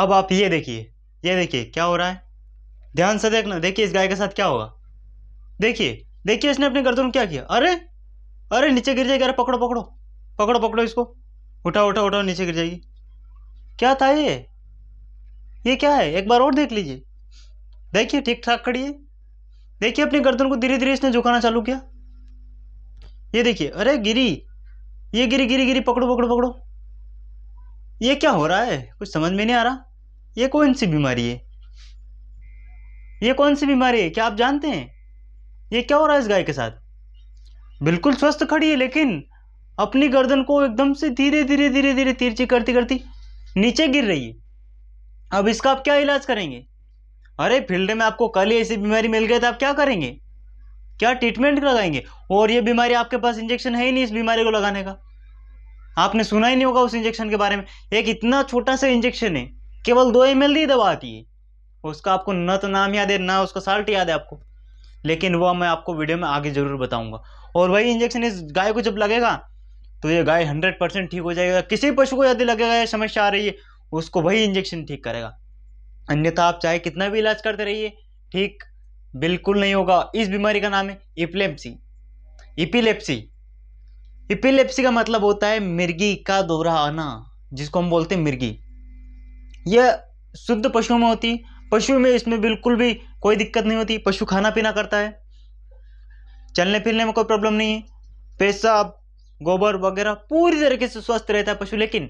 अब आप ये देखिए ये देखिए क्या हो रहा है ध्यान से देखना देखिए इस गाय के साथ क्या होगा देखिए देखिए इसने अपने गर्दन क्या किया अरे अरे नीचे गिर जाएगी अरे पकड़ो पकड़ो पकड़ो पकड़ो इसको उठा उठा उठाओ नीचे गिर जाएगी क्या था ये ये क्या है एक बार और देख लीजिए देखिए ठीक ठाक खड़ी है देखिए अपनी गर्दन को धीरे धीरे इसने झुकाना चालू किया ये देखिए अरे गिरी ये गिरी गिरी गिरी पकड़ो पकड़ो पकड़ो ये क्या हो रहा है कुछ समझ में नहीं आ रहा ये कौन सी बीमारी है ये कौन सी बीमारी है क्या आप जानते हैं ये क्या हो रहा है इस गाय के साथ बिल्कुल स्वस्थ खड़ी है लेकिन अपनी गर्दन को एकदम से धीरे धीरे धीरे धीरे तिरछी करती करती नीचे गिर रही है अब इसका आप क्या इलाज करेंगे अरे फील्ड में आपको कल ही ऐसी बीमारी मिल गई तो आप क्या करेंगे क्या ट्रीटमेंट लगाएंगे और ये बीमारी आपके पास इंजेक्शन है ही नहीं इस बीमारी को लगाने का आपने सुना ही नहीं होगा उस इंजेक्शन के बारे में एक इतना छोटा सा इंजेक्शन है केवल दो एम ही दवा आती है उसका आपको न तो नाम याद है ना उसका साल्ट याद है आपको लेकिन वह मैं आपको वीडियो में आगे ज़रूर बताऊंगा और वही इंजेक्शन इस गाय को जब लगेगा तो ये गाय हंड्रेड परसेंट ठीक हो जाएगा किसी पशु को यदि लगेगा या समस्या आ रही है उसको वही इंजेक्शन ठीक करेगा अन्यथा आप चाहे कितना भी इलाज करते रहिए ठीक बिल्कुल नहीं होगा इस बीमारी का नाम है इपलेप्सी इपिलेप्सी इपिलेप्सी का मतलब होता है मिर्गी का दोहरा आना जिसको हम बोलते हैं मिर्गी यह शुद्ध पशुओं में होती पशु में इसमें बिल्कुल भी कोई दिक्कत नहीं होती पशु खाना पीना करता है चलने फिरने में कोई प्रॉब्लम नहीं है पेशाब गोबर वगैरह पूरी तरीके से स्वस्थ रहता है पशु लेकिन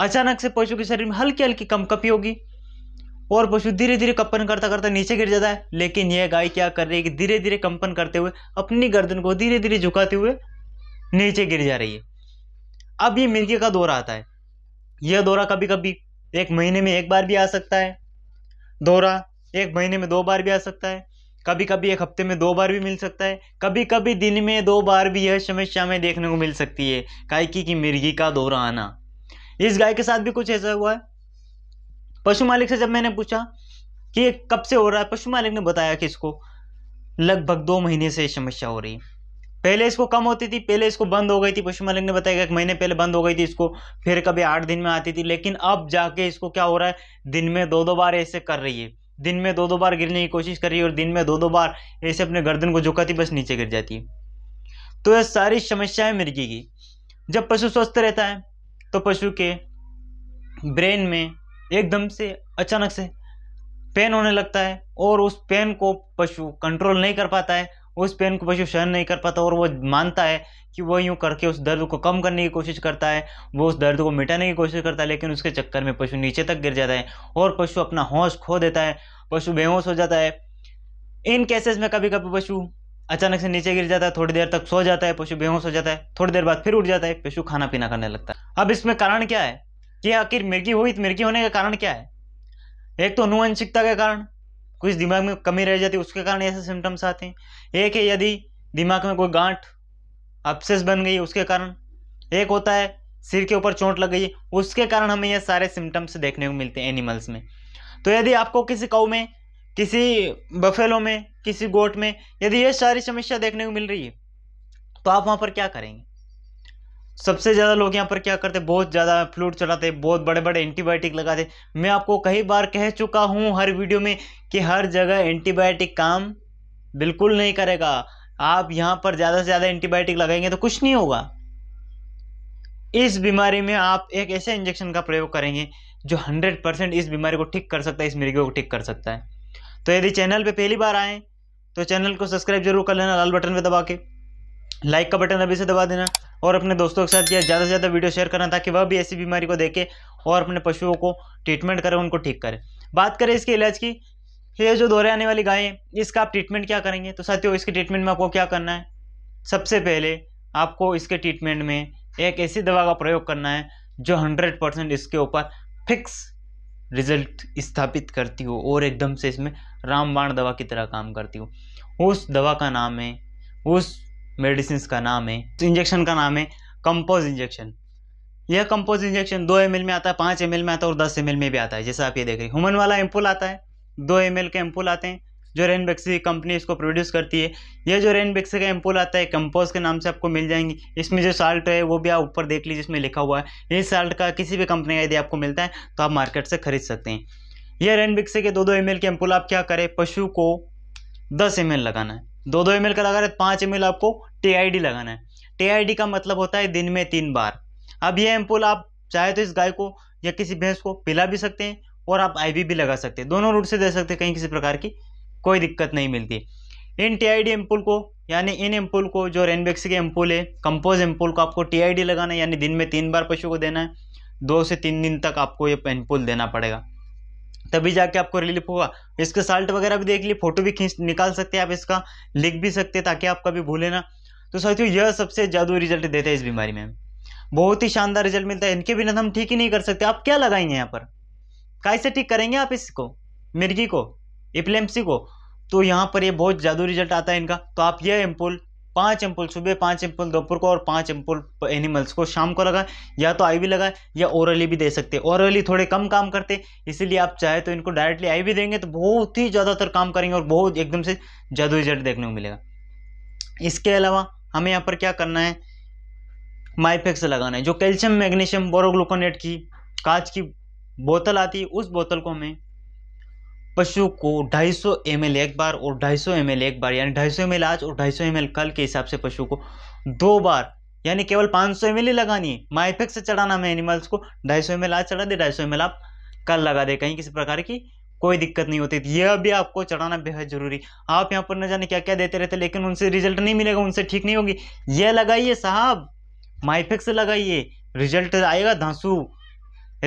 अचानक से पशु के शरीर में हल्की हल्की कम कपी होगी और पशु धीरे धीरे कंपन करता करता नीचे गिर जाता है लेकिन यह गाय क्या कर रही है कि धीरे धीरे कंपन करते हुए अपनी गर्दन को धीरे धीरे झुकाते हुए नीचे गिर जा रही है अब ये मिर्गी का दौरा आता है यह दौरा कभी कभी एक महीने में एक बार भी आ सकता है दौरा एक महीने में दो बार भी आ सकता है कभी कभी एक हफ्ते में दो बार भी मिल सकता है कभी कभी दिन में दो बार भी यह समस्या में देखने को मिल सकती है गायकी की मिर्गी का दौरा आना इस गाय के साथ भी कुछ ऐसा हुआ है पशु मालिक से जब मैंने पूछा कि ये कब से हो रहा है पशु मालिक ने बताया कि इसको लगभग दो महीने से समस्या हो रही है पहले इसको कम होती थी पहले इसको बंद हो गई थी पश्चिम मालिक ने बताया एक महीने पहले बंद हो गई थी इसको फिर कभी आठ दिन में आती थी लेकिन अब जाके इसको क्या हो रहा है दिन में दो दो बार ऐसे कर रही है दिन में दो दो बार गिरने की कोशिश कर रही है और दिन में दो दो बार ऐसे अपने गर्दन को झुकाती बस नीचे गिर जाती है तो यह सारी समस्याएं मिर्गी की जब पशु स्वस्थ रहता है तो पशु के ब्रेन में एकदम से अचानक से पेन होने लगता है और उस पेन को पशु कंट्रोल नहीं कर पाता है उस पेन को पशु सहन नहीं कर पाता और वो मानता है कि वो यूँ करके उस दर्द को कम करने की कोशिश करता है वो उस दर्द को मिटाने की कोशिश करता है लेकिन उसके चक्कर में पशु नीचे तक गिर जाता है और पशु अपना होश खो देता है पशु बेहोश हो जाता है इन केसेस में कभी कभी पशु अचानक से नीचे गिर जाता है थोड़ी देर तक सो जाता है पशु बेहोश हो जाता है थोड़ी देर बाद फिर उठ जाता है पशु खाना पीना करने लगता है अब इसमें कारण क्या है कि आखिर मिर्गी हुई तो मिर्गी होने का कारण क्या है एक तो अनुवंशिकता के कारण कुछ दिमाग में कमी रह जाती है उसके कारण ऐसे सिम्टम्स आते हैं एक है यदि दिमाग में कोई गांठ अपसेस बन गई उसके कारण एक होता है सिर के ऊपर चोट लग गई उसके कारण हमें ये सारे सिम्टम्स देखने को मिलते हैं एनिमल्स में तो यदि आपको किसी कऊ में किसी बफेलों में किसी गोट में यदि ये सारी समस्या देखने को मिल रही है तो आप वहाँ पर क्या करेंगे सबसे ज़्यादा लोग यहाँ पर क्या करते बहुत ज़्यादा फ्लूड चलाते बहुत बड़े बड़े एंटीबायोटिक लगाते मैं आपको कई बार कह चुका हूँ हर वीडियो में कि हर जगह एंटीबायोटिक काम बिल्कुल नहीं करेगा आप यहाँ पर ज़्यादा से ज़्यादा एंटीबायोटिक लगाएंगे तो कुछ नहीं होगा इस बीमारी में आप एक ऐसे इंजेक्शन का प्रयोग करेंगे जो हंड्रेड परसेंट इस बीमारी को ठीक कर सकता है इस मृग को ठीक कर सकता है तो यदि चैनल पर पहली बार आए तो चैनल को सब्सक्राइब जरूर कर लेना लाल बटन पर दबा के लाइक का बटन अभी से दबा देना और अपने दोस्तों के साथ ज़्यादा से ज़्यादा वीडियो शेयर करना ताकि वह भी ऐसी बीमारी को देखे और अपने पशुओं को ट्रीटमेंट करें उनको ठीक करें बात करें इसके इलाज की ये जो दौरे आने वाली गाय है इसका आप ट्रीटमेंट क्या करेंगे तो साथियों इसके ट्रीटमेंट में आपको क्या करना है सबसे पहले आपको इसके ट्रीटमेंट में एक ऐसी दवा का प्रयोग करना है जो हंड्रेड परसेंट इसके ऊपर फिक्स रिजल्ट स्थापित करती हो और एकदम से इसमें रामबाण दवा की तरह काम करती हो उस दवा का नाम है उस मेडिसिन का नाम है इंजेक्शन तो का नाम है कंपोज इंजेक्शन यह कंपोज इंजेक्शन दो एम में आता है पाँच एम में आता है और दस एम में भी आता है जैसा आप ये देख रहे हैं हुमन वाला एम्पुल आता है दो एम के एम्पूल आते हैं जो रेनबेक्सी कंपनी इसको प्रोड्यूस करती है ये जो रेनबेक्सी का एम्पूल आता है कंपोज के नाम से आपको मिल जाएंगी इसमें जो साल्ट है वो भी आप ऊपर देख लीजिए इसमें लिखा हुआ है इस साल्ट का किसी भी कंपनी का यदि आपको मिलता है तो आप मार्केट से खरीद सकते हैं यह रेनबिक्स के दो दो एम के एम्पूल आप क्या करें पशु को दस एम लगाना है दो दो एम का लगा रहे पाँच एम आपको टी लगाना है टी का मतलब होता है दिन में तीन बार अब ये एम्पुल आप चाहे तो इस गाय को या किसी भैंस को पिला भी सकते हैं और आप आई भी लगा सकते हैं दोनों रूट से दे सकते हैं कहीं किसी प्रकार की कोई दिक्कत नहीं मिलती इन टी आई को यानी इन एम्पुल को जो रेनबेक्स के एम्पुल है कंपोज एम्पुल को आपको टी लगाना है यानी दिन में तीन बार पशु को देना है दो से तीन दिन तक आपको ये एम्पुल देना पड़ेगा तभी जाके आपको रिलीफ होगा इसके साल्ट वगैरह भी देख ली फोटो भी खींच निकाल सकते हैं आप इसका लिख भी सकते हैं ताकि आप कभी भूले ना तो साथियों यह सबसे जादू रिजल्ट देता है इस बीमारी में बहुत ही शानदार रिजल्ट मिलता है इनके बिना तो हम ठीक ही नहीं कर सकते आप क्या लगाएंगे यहाँ पर कैसे ठीक करेंगे आप इसको मिर्गी को इपलेम्सी को तो यहाँ पर ये बहुत जादू रिजल्ट आता है इनका तो आप यह एम्पोल पाँच एम्पुल सुबह पाँच एम्पुल दोपहर को और पाँच एम्पुल एनिमल्स को शाम को लगाएं या तो आईवी लगाएं या ओरली भी दे सकते हैं ओरली थोड़े कम काम करते इसीलिए आप चाहे तो इनको डायरेक्टली आईवी देंगे तो बहुत ही ज़्यादातर काम करेंगे और बहुत एकदम से जादू रिजल्ट देखने को मिलेगा इसके अलावा हमें यहाँ पर क्या करना है माइफेक्स लगाना है जो कैल्शियम मैग्नीशियम बोरोग्लूकोनेट की कांच की बोतल आती है उस बोतल को हमें पशु को 250 सौ एक बार और 250 सौ एक बार यानी 250 सौ आज और 250 सौ कल के हिसाब से पशु को दो बार यानी केवल 500 सौ ही लगानी है माइफेक्स से चढ़ाना है एनिमल्स को 250 सौ आज चढ़ा दे 250 सौ आप कल लगा दे कहीं किसी प्रकार की कोई दिक्कत नहीं होती यह भी आपको चढ़ाना बेहद जरूरी आप यहाँ पर न जाने क्या क्या देते रहते लेकिन उनसे रिजल्ट नहीं मिलेगा उनसे ठीक नहीं होगी यह लगाइए साहब माइफेक्स लगाइए रिजल्ट आएगा धांसू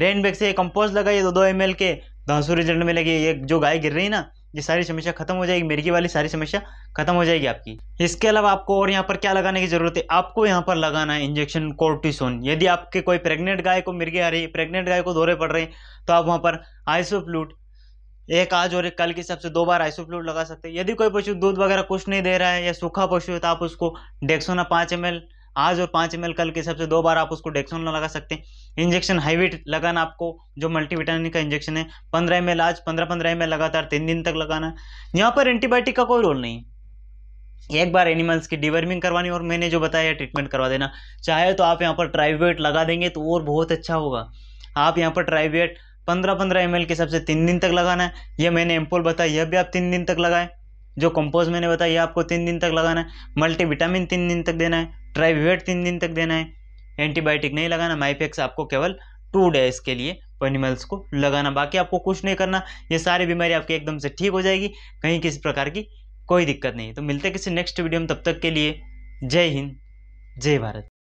रेनबेक से कंपोज लगाइए दो दो एम के धांसू रिजल्ट में लगी ये जो गाय गिर रही है ना ये सारी समस्या खत्म हो जाएगी मिर्गी वाली सारी समस्या खत्म हो जाएगी आपकी इसके अलावा आपको और यहाँ पर क्या लगाने की जरूरत है आपको यहाँ पर लगाना है इंजेक्शन कोर्टिसोन यदि आपके कोई प्रेग्नेंट गाय को मिर्गी आ रही है प्रेग्नेंट गाय को दौरे पड़ रहे हैं तो आप वहाँ पर आइसोफ्लूट एक आज और एक कल के हिसाब से दो बार आइसोफ्लूट लगा सकते हैं यदि कोई पशु दूध वगैरह कुछ नहीं दे रहा है या सूखा पशु है तो आप उसको डेक्सोना पाँच एम आज और पाँच एम कल के हिसाब से दो बार आप उसको डेक्सोन लगा सकते हैं इंजेक्शन हाईवेट लगाना आपको जो मल्टीविटामिन का इंजेक्शन है पंद्रह एम आज पंद्रह पंद्रह एम लगातार तीन दिन तक लगाना यहाँ पर एंटीबायोटिक का कोई रोल नहीं एक बार एनिमल्स की डिवर्मिंग करवानी और मैंने जो बताया ट्रीटमेंट करवा देना चाहे तो आप यहाँ पर ट्राइवेट लगा देंगे तो और बहुत अच्छा होगा आप यहाँ पर ट्राइवेट पंद्रह पंद्रह एम के हिसाब से तीन दिन तक लगाना है यह मैंने एम्पोल बताया यह भी आप तीन दिन तक लगाएं जो कंपोज मैंने बताया यह आपको तीन दिन तक लगाना है मल्टी विटामिन तीन दिन तक देना है ट्राइवेट तीन दिन तक देना है एंटीबायोटिक नहीं लगाना माइफेक्स आपको केवल टू डेज के लिए एनिमल्स को लगाना बाकी आपको कुछ नहीं करना ये सारी बीमारी आपकी एकदम से ठीक हो जाएगी कहीं किसी प्रकार की कोई दिक्कत नहीं तो मिलते किसी नेक्स्ट वीडियो में तब तक के लिए जय हिंद जय भारत